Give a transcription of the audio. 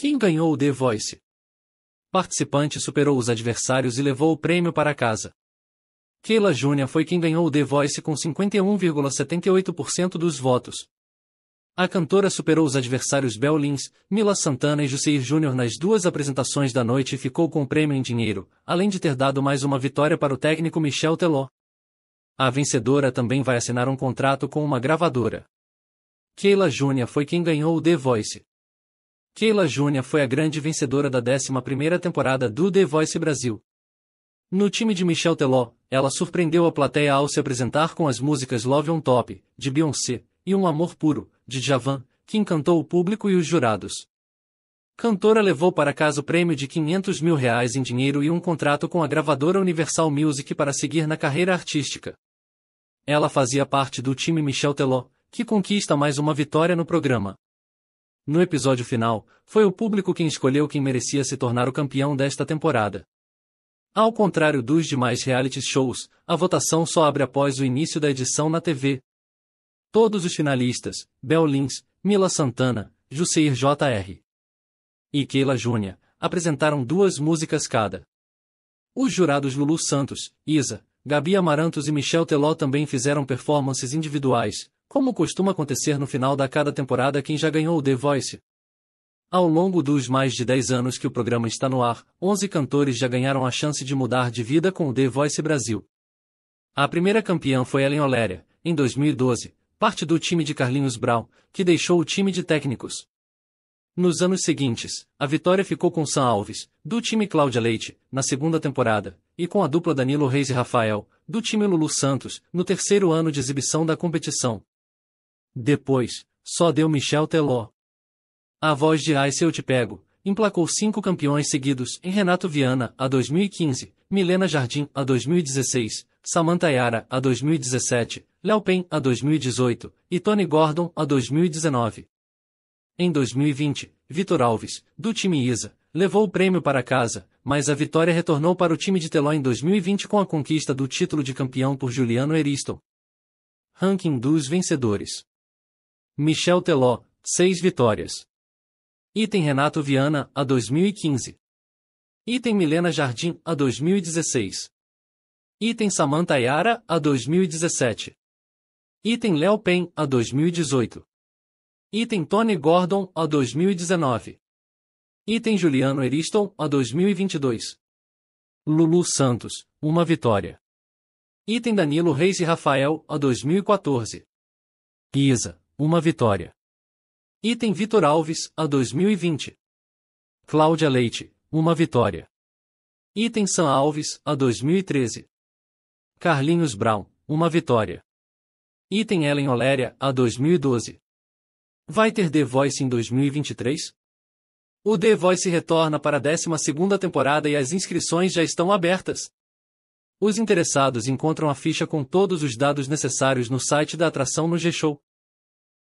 Quem ganhou o The Voice? Participante superou os adversários e levou o prêmio para casa. Keila Júnior foi quem ganhou o The Voice com 51,78% dos votos. A cantora superou os adversários Bel Lins, Mila Santana e Jusceir Júnior nas duas apresentações da noite e ficou com o prêmio em dinheiro, além de ter dado mais uma vitória para o técnico Michel Teló. A vencedora também vai assinar um contrato com uma gravadora. Keila Júnior foi quem ganhou o The Voice. Keila Júnior foi a grande vencedora da 11ª temporada do The Voice Brasil. No time de Michel Teló, ela surpreendeu a plateia ao se apresentar com as músicas Love on Top, de Beyoncé, e Um Amor Puro, de Javan, que encantou o público e os jurados. Cantora levou para casa o prêmio de 500 mil reais em dinheiro e um contrato com a gravadora Universal Music para seguir na carreira artística. Ela fazia parte do time Michel Teló, que conquista mais uma vitória no programa. No episódio final, foi o público quem escolheu quem merecia se tornar o campeão desta temporada. Ao contrário dos demais reality shows, a votação só abre após o início da edição na TV. Todos os finalistas, Bel Lins, Mila Santana, Juseir Jr. e Keila Júnior, apresentaram duas músicas cada. Os jurados Lulu Santos, Isa, Gabi Amarantos e Michel Teló também fizeram performances individuais, como costuma acontecer no final da cada temporada quem já ganhou o The Voice. Ao longo dos mais de 10 anos que o programa está no ar, 11 cantores já ganharam a chance de mudar de vida com o The Voice Brasil. A primeira campeã foi Ellen Oléria, em 2012, parte do time de Carlinhos Brown, que deixou o time de técnicos. Nos anos seguintes, a vitória ficou com Sam Alves, do time Cláudia Leite, na segunda temporada, e com a dupla Danilo Reis e Rafael, do time Lulu Santos, no terceiro ano de exibição da competição. Depois, só deu Michel Teló. A voz de Ai Se Eu Te Pego, emplacou cinco campeões seguidos em Renato Viana a 2015, Milena Jardim a 2016, Samantha Yara a 2017, Léo Pen a 2018 e Tony Gordon a 2019. Em 2020, Vitor Alves, do time ISA, levou o prêmio para casa, mas a vitória retornou para o time de Teló em 2020 com a conquista do título de campeão por Juliano Eriston. Ranking dos vencedores. Michel Teló, 6 vitórias. Item Renato Viana, a 2015. Item Milena Jardim, a 2016. Item Samanta Yara, a 2017. Item Léo Pen, a 2018. Item Tony Gordon, a 2019. Item Juliano Eriston, a 2022. Lulu Santos, uma vitória. Item Danilo Reis e Rafael, a 2014. Isa. Uma vitória. Item Vitor Alves, a 2020. Cláudia Leite, uma vitória. Item Sam Alves, a 2013. Carlinhos Brown, uma vitória. Item Ellen Oléria, a 2012. Vai ter The Voice em 2023? O The Voice retorna para a 12ª temporada e as inscrições já estão abertas. Os interessados encontram a ficha com todos os dados necessários no site da atração no G-Show.